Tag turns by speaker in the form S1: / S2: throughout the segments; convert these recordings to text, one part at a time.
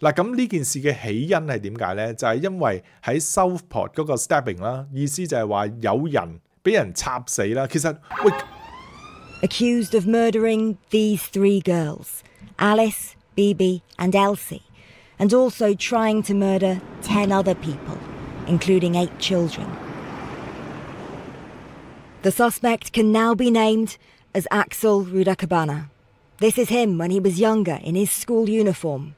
S1: 嗱，咁呢件事嘅起因係點解咧？就係、是、因為喺 Southport 嗰個 stabbing 啦，意思就係話有人俾人插死啦。其實喂，accused of murdering these three girls, Alice, Bibi and Elsie, and also trying to murder ten other people, including eight children. The suspect can now be named as Axel Rudakabana. This is him when he was younger in his school uniform.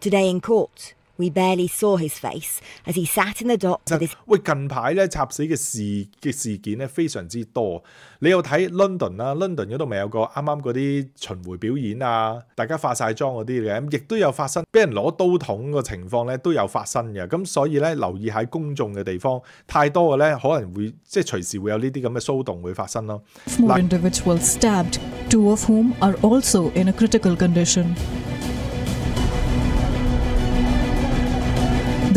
S1: Today in court, we barely saw his face as he sat in the dock with London 啦，London 嗰度咪有個啱啱嗰啲巡迴表演啊，大家化晒妝嗰啲嘅，亦都有發生俾人攞刀捅個情況咧都有發生嘅。咁所以咧留意喺公眾嘅地方，太多嘅咧可能會即係隨時會有呢啲咁嘅騷動會發生咯。More individuals stabbed, two of whom are also in a critical condition.